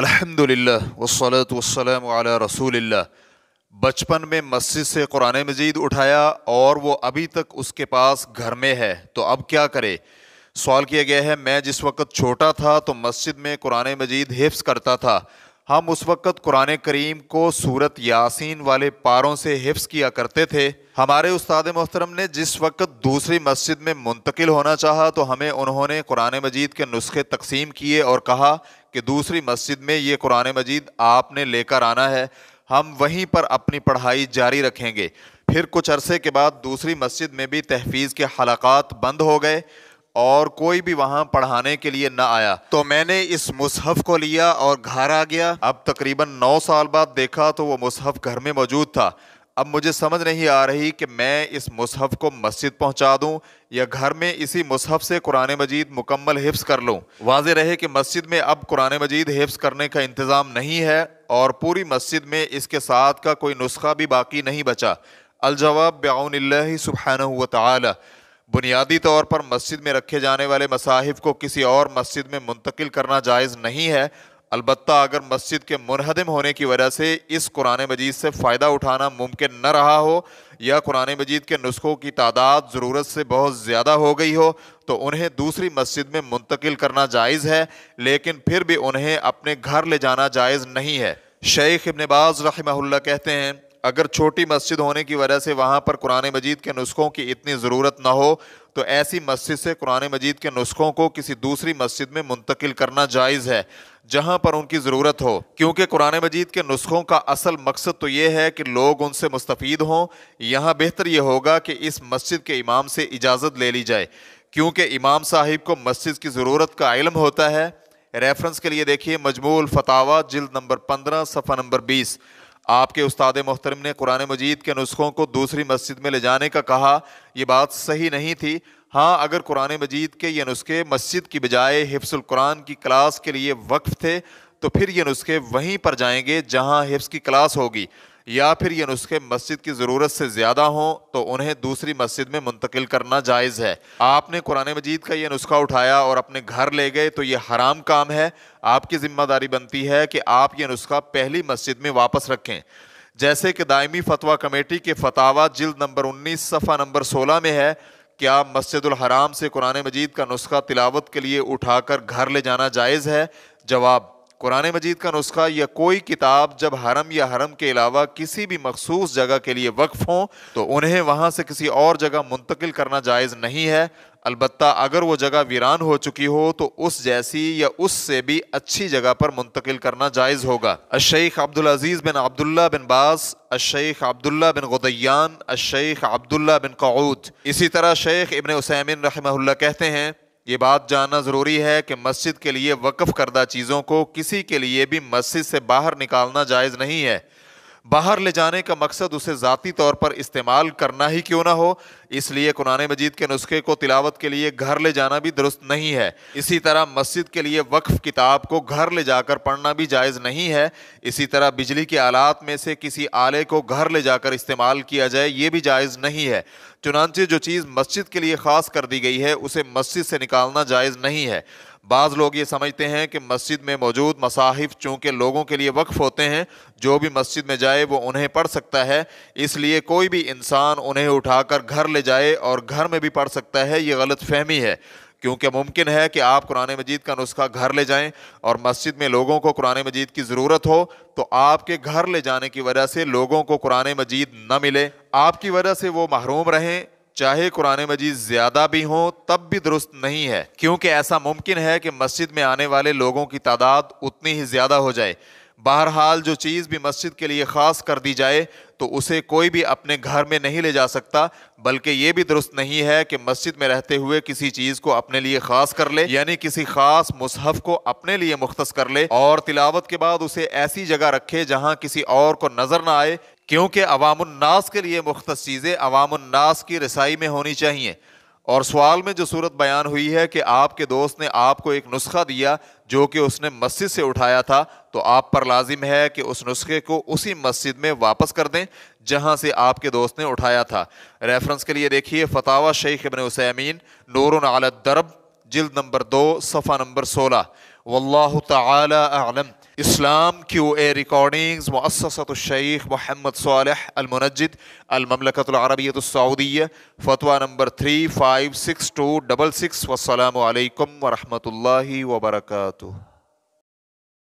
अल्हम्दुलिल्लाह वसलात वसलाम अला रसूलिल्लाह बचपन में मस्जिद से कुरान मजीद उठाया और वो अभी तक उसके पास घर में है तो अब क्या करे सवाल किया गया है मैं जिस वक्त छोटा था तो मस्जिद में कुरान मजीद हिफ्स करता था हम उस वक्त कुरान करीम को सूरत यासीन वाले पारों से हिफ्स किया करते थे हमारे उस्ताद मोहतरम ने जिस वक्त दूसरी मस्जिद में मुंतकिल होना चाहा तो हमें उन्होंने कुरान मजीद के नुस्खे तकसीम किए और कहा कि दूसरी मस्जिद में ये कुरान मजीद आपने लेकर आना है हम वहीं पर अपनी पढ़ाई जारी रखेंगे फिर कुछ अरसे के बाद दूसरी मस्जिद में भी तहफीज़ के हलाकत बंद हो गए और कोई भी वहाँ पढ़ाने के लिए ना आया तो मैंने इस मुसहफ़ को लिया और घर आ गया अब तकरीबन नौ साल बाद देखा तो वो मुसहफ़ घर में मौजूद था अब मुझे समझ नहीं आ रही कि मैं इस मुसहफ़ को मस्जिद पहुंचा दूं या घर में इसी मुसहफ़ से कुरान मजीद मुकम्मल हिफ्स कर लूं वाज रहे कि मस्जिद में अब कुरान मजीद हिफ्स करने का इंतज़ाम नहीं है और पूरी मस्जिद में इसके साथ का कोई नुस्खा भी बाकी नहीं बचा अलजवाब ब्याउन सुबहान वाली बुनियादी तौर पर मस्जिद में रखे जाने वाले मसाहिब को किसी और मस्जिद में मुंतकिल करना जायज़ नहीं है अलबत् अगर मस्जिद के मुनहदम होने की वजह से इस कुरान मजीद से फ़ायदा उठाना मुमकिन न रहा हो या कुरान मजीद के नुस्खों की तादाद ज़रूरत से बहुत ज़्यादा हो गई हो तो उन्हें दूसरी मस्जिद में मुंतकिल करना जायज़ है लेकिन फिर भी उन्हें अपने घर ले जाना जायज़ नहीं है शेख इबनबाज बाज़ कहते हैं अगर छोटी मस्जिद होने की वजह से वहाँ पर कुरान मजीद के नुस्खों की इतनी ज़रूरत ना हो तो ऐसी मस्जिद से कुरान मजीद के नुस्खों को किसी दूसरी मस्जिद में मुंतकिल करना जायज़ है जहां पर उनकी ज़रूरत हो क्योंकि कुरान मजीद के नुस्खों का असल मकसद तो यह है कि लोग उनसे मुस्तफ़ हों यहाँ बेहतर ये होगा कि इस मस्जिद के इमाम से इजाज़त ले ली जाए क्योंकि इमाम साहिब को मस्जिद की ज़रूरत का इलम होता है रेफरेंस के लिए देखिए मजमूल फतावा जिल्द नंबर पंद्रह सफ़ा नंबर बीस आपके उस्ताद मोहतरम ने कुरान मजीद के नुस्खों को दूसरी मस्जिद में ले जाने का कहा यह बात सही नहीं थी हाँ अगर कुरान मजीद के ये नुस्खे मस्जिद की बजाय हिफ्सुल कुरान की क्लास के लिए वक्फ थे तो फिर ये नुस्खे वहीं पर जाएंगे जहाँ हिफ्स की क्लास होगी या फिर ये नुस्खे मस्जिद की ज़रूरत से ज़्यादा हों तो उन्हें दूसरी मस्जिद में मुंतकिल करना जायज़ है आपने कुरान मजीद का ये नुस्खा उठाया और अपने घर ले गए तो ये हराम काम है आपकी ज़िम्मेदारी बनती है कि आप ये नुस्खा पहली मस्जिद में वापस रखें जैसे कि दायमी फतवा कमेटी के फतावा जिल्द नंबर उन्नीस सफ़ा नंबर सोलह में है क्या मस्जिद हराम से कुरान मजीद का नुस्खा तिलावत के लिए उठाकर घर ले जाना जायज़ है जवाब कुरान मजीद का नुस्खा या कोई किताब जब हरम या हरम के अलावा किसी भी मखसूस जगह के लिए वक्फ हों तो उन्हें वहाँ से किसी और जगह मुंतकिल करना जायज़ नहीं है अलबत् अगर वो जगह वीरान हो चुकी हो तो उस जैसी या उससे भी अच्छी जगह पर मुंतकिल करना जायज़ होगा अशेख अब्दुल अजीज़ बिन अब्दुल्ला बिन बास अशेख अब्दुल्ला बिन गुदयान अशेख अब्दुल्ला बिन कऊद इसी तरह शेख इबन उसैमिन रहमहुल्ला कहते हैं ये बात जानना ज़रूरी है कि मस्जिद के लिए वक्फ़ करदा चीज़ों को किसी के लिए भी मस्जिद से बाहर निकालना जायज़ नहीं है बाहर ले जाने का मकसद उसे ज़ाती तौर पर इस्तेमाल करना ही क्यों ना हो इसलिए कुरान मजीद के नुस्खे को तिलावत के लिए घर ले जाना भी दुरुस्त नहीं है इसी तरह मस्जिद के लिए वक्फ किताब को घर ले जाकर पढ़ना भी जायज़ नहीं है इसी तरह बिजली के आलात में से किसी आले को घर ले जाकर इस्तेमाल किया जाए ये भी जायज़ नहीं है चुनानचे जो चीज़ मस्जिद के लिए ख़ास कर दी गई है उसे मस्जिद से निकालना जायज़ नहीं है बाज़ लोग ये समझते हैं कि मस्जिद में मौजूद मसाहिफ चूँकि लोगों के लिए वक्फ होते हैं जो भी मस्जिद में जाए वो उन्हें पढ़ सकता है इसलिए कोई भी इंसान उन्हें उठाकर घर ले जाए और घर में भी पढ़ सकता है ये गलत फहमी है क्योंकि मुमकिन है कि आप कुरान मजीद का नुस्खा घर ले जाएं और मस्जिद में लोगों को कुरान मजीद की ज़रूरत हो तो आपके घर ले जाने की वजह से लोगों को कुरान मजीद न मिले आपकी वजह से वो महरूम रहें चाहे कुरान मजीद ज़्यादा भी हो तब भी दुरुस्त नहीं है क्योंकि ऐसा मुमकिन है कि मस्जिद में आने वाले लोगों की तादाद उतनी ही ज़्यादा हो जाए बहरहाल जो चीज़ भी मस्जिद के लिए ख़ास कर दी जाए तो उसे कोई भी अपने घर में नहीं ले जा सकता बल्कि ये भी दुरुस्त नहीं है कि मस्जिद में रहते हुए किसी चीज़ को अपने लिए ख़ास कर ले यानी किसी ख़ास मुसहफ़ को अपने लिए मुख्त कर ले और तिलावत के बाद उसे ऐसी जगह रखे जहाँ किसी और को नज़र ना आए क्योंकि अवामनास के लिए मुख्त चीज़ें अवामनास की रसाई में होनी चाहिए और सवाल में जो सूरत बयान हुई है कि आपके दोस्त ने आपको एक नुस्खा दिया जो कि उसने मस्जिद से उठाया था तो आप पर लाजिम है कि उस नुस्खे को उसी मस्जिद में वापस कर दें जहां से आपके दोस्त ने उठाया था रेफरेंस के लिए देखिए फतावा शेख इबन हुसैमीन नूर दरब जल्द नंबर दो सफ़ा नंबर सोलह वल्ल तलम इस्लाम क्यू ए रिकॉर्डिंग्स मुससतशैख मोहम्मद सालह अलमनजद अलममलकतरबियतसऊदिया फ़तवा number three five six two double six वसलम वरहमल वर्का